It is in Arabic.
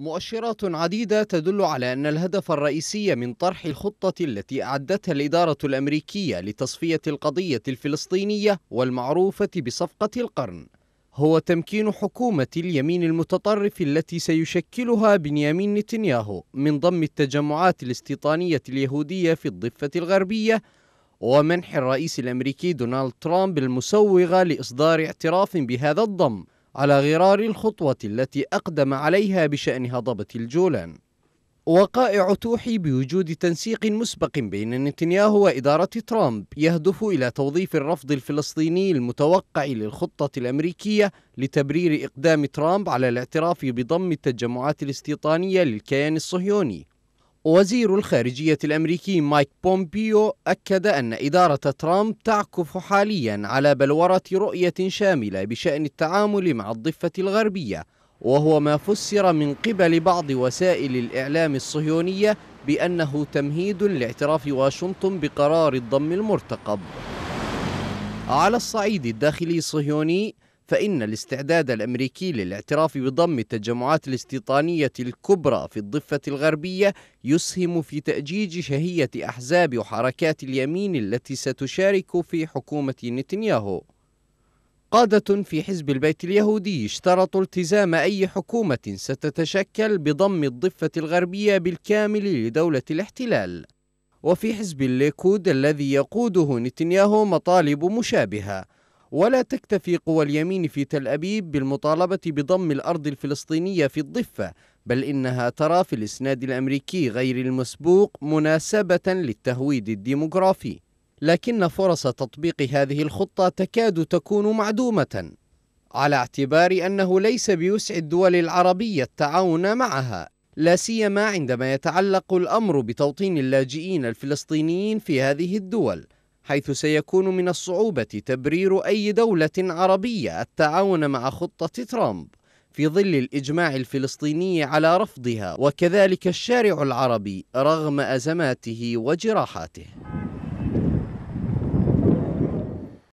مؤشرات عديدة تدل على أن الهدف الرئيسي من طرح الخطة التي أعدتها الإدارة الأمريكية لتصفية القضية الفلسطينية والمعروفة بصفقة القرن هو تمكين حكومة اليمين المتطرف التي سيشكلها بنيامين نتنياهو من ضم التجمعات الاستيطانية اليهودية في الضفة الغربية ومنح الرئيس الأمريكي دونالد ترامب المسوغة لإصدار اعتراف بهذا الضم على غرار الخطوة التي أقدم عليها بشأن هضبة الجولان وقائع توحي بوجود تنسيق مسبق بين نتنياهو وإدارة ترامب يهدف إلى توظيف الرفض الفلسطيني المتوقع للخطة الأمريكية لتبرير إقدام ترامب على الاعتراف بضم التجمعات الاستيطانية للكيان الصهيوني وزير الخارجية الأمريكي مايك بومبيو أكد أن إدارة ترامب تعكف حاليا على بلورة رؤية شاملة بشأن التعامل مع الضفة الغربية وهو ما فسر من قبل بعض وسائل الإعلام الصهيونية بأنه تمهيد لاعتراف واشنطن بقرار الضم المرتقب على الصعيد الداخلي الصهيوني فإن الاستعداد الأمريكي للاعتراف بضم التجمعات الاستيطانية الكبرى في الضفة الغربية يسهم في تأجيج شهية أحزاب وحركات اليمين التي ستشارك في حكومة نتنياهو. قادة في حزب البيت اليهودي اشترطوا التزام أي حكومة ستتشكل بضم الضفة الغربية بالكامل لدولة الاحتلال. وفي حزب الليكود الذي يقوده نتنياهو مطالب مشابهه ولا تكتفي قوى اليمين في تل أبيب بالمطالبة بضم الأرض الفلسطينية في الضفة بل إنها ترى في الإسناد الأمريكي غير المسبوق مناسبة للتهويد الديمغرافي لكن فرص تطبيق هذه الخطة تكاد تكون معدومة على اعتبار أنه ليس بوسع الدول العربية التعاون معها لا سيما عندما يتعلق الأمر بتوطين اللاجئين الفلسطينيين في هذه الدول حيث سيكون من الصعوبة تبرير أي دولة عربية التعاون مع خطة ترامب في ظل الإجماع الفلسطيني على رفضها وكذلك الشارع العربي رغم أزماته وجراحاته